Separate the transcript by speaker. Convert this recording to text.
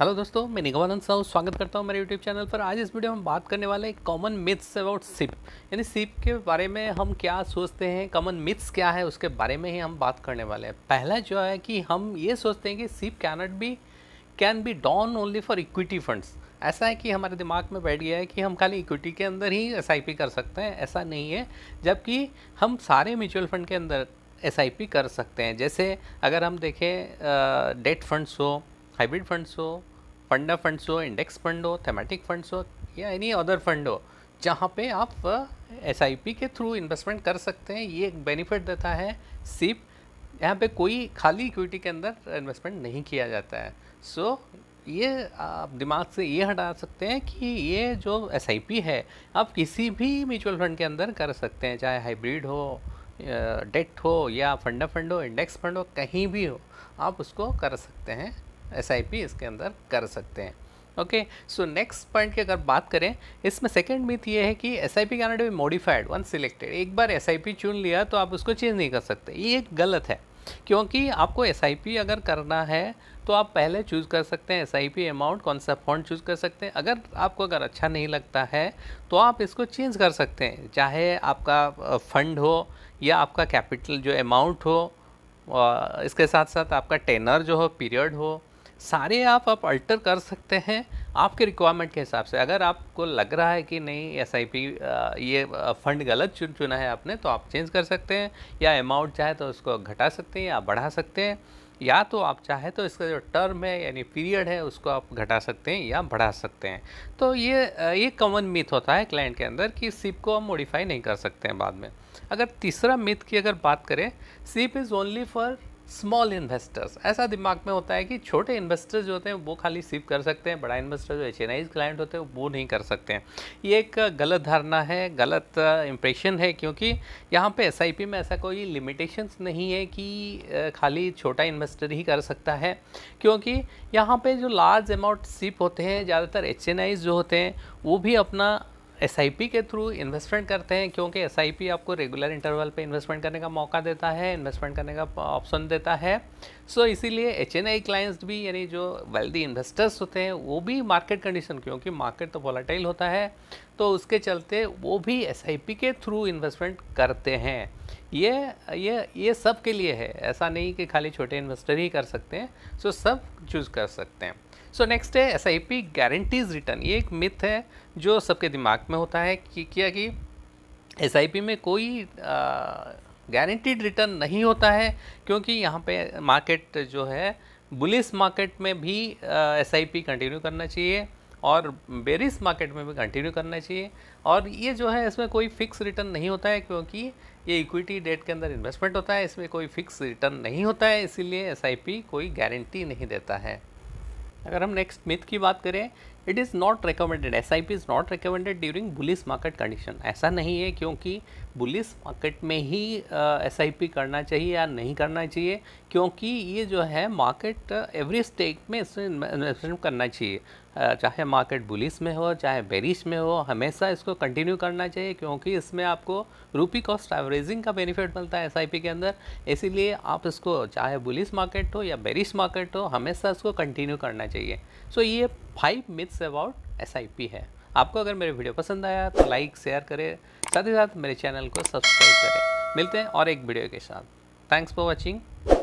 Speaker 1: hello दोस्तों मैं निगमानंद साहू स्वागत करता हूं मेरे यूट्यूब चैनल पर आज इस वीडियो में हम बात करने वाले हैं कॉमन मिथ्स अबाउट सिप यानी सिप के बारे में हम क्या सोचते हैं कॉमन मिथ्स क्या है उसके बारे में ही हम बात करने वाले हैं पहला जो है कि हम ये सोचते हैं कि SIP cannot be can be done only for equity funds ऐसा है कि हमारे दिमाग में बैठ गया है कि हम खाली इक्विटी के अंदर ही एस कर सकते हैं ऐसा नहीं है जबकि हम सारे म्यूचुअल फंड के अंदर एस कर सकते हैं जैसे अगर हम देखें डेट फंड्स हो हाइब्रिड फंड्स हो फंडा फंड्स हो इंडेक्स फंड हो थेमेटिक फंड्स हो या एनी अदर फंड हो जहाँ पे आप एस के थ्रू इन्वेस्टमेंट कर सकते हैं ये एक बेनिफिट देता है सिप यहाँ पे कोई खाली इक्विटी के अंदर इन्वेस्टमेंट नहीं किया जाता है सो so, ये आप दिमाग से ये हटा सकते हैं कि ये जो एस है आप किसी भी म्यूचुअल फंड के अंदर कर सकते हैं चाहे हाइब्रिड हो डेट हो या फंडा फंड हो इंडेक्स फंड हो कहीं भी हो आप उसको कर सकते हैं एस इसके अंदर कर सकते हैं ओके सो नेक्स्ट पॉइंट की अगर बात करें इसमें सेकेंड मिथ ये है कि S I P can be modified one selected एक बार एस आई पी चुन लिया तो आप उसको चेंज नहीं कर सकते ये एक गलत है क्योंकि आपको एस आई पी अगर करना है तो आप पहले चूज़ कर सकते हैं एस आई पी अमाउंट कौन सा फॉन्ट चूज़ कर सकते हैं अगर आपको अगर अच्छा नहीं लगता है तो आप इसको चेंज कर सकते हैं चाहे आपका फंड हो या आपका कैपिटल जो अमाउंट हो इसके साथ साथ आपका टेनर जो हो पीरियड हो सारे आप आप अल्टर कर सकते हैं आपके रिक्वायरमेंट के हिसाब से अगर आपको लग रहा है कि नहीं एस ये फ़ंड गलत चुन चुना है आपने तो आप चेंज कर सकते हैं या अमाउंट चाहे तो उसको घटा सकते हैं या बढ़ा सकते हैं या तो आप चाहे तो इसका जो टर्म है यानी पीरियड है उसको आप घटा सकते हैं या बढ़ा सकते हैं तो ये ये कॉमन मिथ होता है क्लाइंट के अंदर कि सिप को हम मॉडिफाई नहीं कर सकते हैं बाद में अगर तीसरा मिथ की अगर बात करें SIP is only for small investors ऐसा दिमाग में होता है कि छोटे इन्वेस्टर्स जो होते हैं वो खाली सिप कर सकते हैं बड़ा इन्वेस्टर जो एच क्लाइंट होते हैं वो नहीं कर सकते हैं ये एक गलत धारणा है गलत इम्प्रेशन है क्योंकि यहाँ पे एस में ऐसा कोई लिमिटेशंस नहीं है कि खाली छोटा इन्वेस्टर ही कर सकता है क्योंकि यहाँ पर जो लार्ज अमाउंट सिप होते हैं ज़्यादातर एच जो होते हैं वो भी अपना एस के थ्रू इन्वेस्टमेंट करते हैं क्योंकि एस आपको रेगुलर इंटरवल पे इन्वेस्टमेंट करने का मौका देता है इन्वेस्टमेंट करने का ऑप्शन देता है सो so, इसीलिए एच क्लाइंट्स भी यानी जो वेल्दी इन्वेस्टर्स होते हैं वो भी मार्केट कंडीशन क्योंकि मार्केट तो वॉलाटाइल होता है तो उसके चलते वो भी एस के थ्रू इन्वेस्टमेंट करते हैं ये ये ये सब के लिए है ऐसा नहीं कि खाली छोटे इन्वेस्टर ही कर सकते हैं सो सब चूज़ कर सकते हैं सो नेक्स्ट है S I P guarantees return ये एक मिथ है जो सबके दिमाग में होता है कि क्या कि एस आई पी में कोई गारंटीड रिटर्न नहीं होता है क्योंकि यहाँ पे मार्केट जो है बुलिस मार्केट में भी एस आई पी कंटिन्यू करना चाहिए और बेरिस मार्केट में भी कंटिन्यू करना चाहिए और ये जो है इसमें कोई फिक्स रिटर्न नहीं होता है क्योंकि ये इक्विटी डेट के अंदर इन्वेस्टमेंट होता है इसमें कोई फिक्स रिटर्न नहीं होता है इसीलिए एस कोई गारंटी नहीं देता है अगर हम नेक्स्ट मिथ की बात करें it is not recommended S I P is not recommended during bullish market condition ऐसा नहीं है क्योंकि बुलिस मार्केट में ही एस आई पी करना चाहिए या नहीं करना चाहिए क्योंकि ये जो है मार्केट एवरी स्टेक में इसमें इन्वेस्टमेंट करना चाहिए चाहे मार्केट बुलिस में हो चाहे बेरिश में हो हमेशा इसको कंटिन्यू करना चाहिए क्योंकि इसमें आपको रूपी कॉस्ट एवरेजिंग का बेनिफिट मिलता है एस आई पी के अंदर इसीलिए आप इसको चाहे बुलिस मार्केट हो या बेरिश मार्केट हो हमेशा इसको कंटिन्यू करना चाहिए सो so, ये फाइव मिथ्स अबाउट एस है आपको अगर मेरे वीडियो पसंद आया तो लाइक शेयर करें साथ ही साथ मेरे चैनल को सब्सक्राइब करें मिलते हैं और एक वीडियो के साथ थैंक्स फॉर वॉचिंग